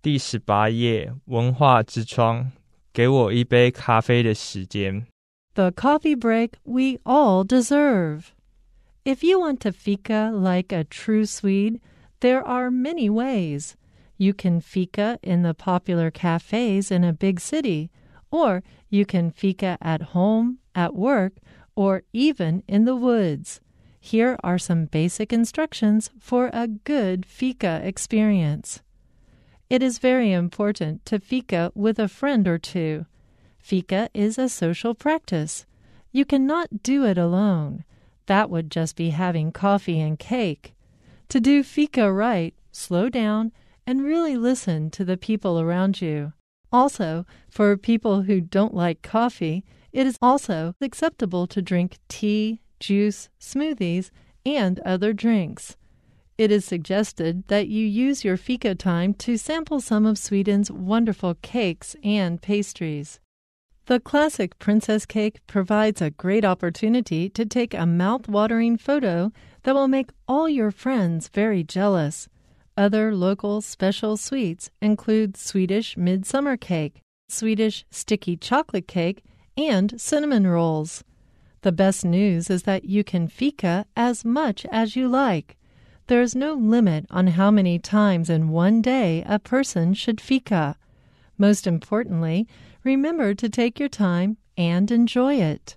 第十八页文化之窗，给我一杯咖啡的时间。The coffee break we all deserve. If you want to fika like a true Swede, there are many ways. You can fika in the popular cafes in a big city, or you can fika at home, at work, or even in the woods. Here are some basic instructions for a good fika experience. It is very important to fika with a friend or two. Fika is a social practice. You cannot do it alone. That would just be having coffee and cake. To do fika right, slow down and really listen to the people around you. Also, for people who don't like coffee, it is also acceptable to drink tea, juice, smoothies, and other drinks. It is suggested that you use your FICO time to sample some of Sweden's wonderful cakes and pastries. The classic princess cake provides a great opportunity to take a mouth-watering photo that will make all your friends very jealous. Other local special sweets include Swedish midsummer cake, Swedish sticky chocolate cake, and cinnamon rolls. The best news is that you can fika as much as you like. There is no limit on how many times in one day a person should fika. Most importantly, remember to take your time and enjoy it.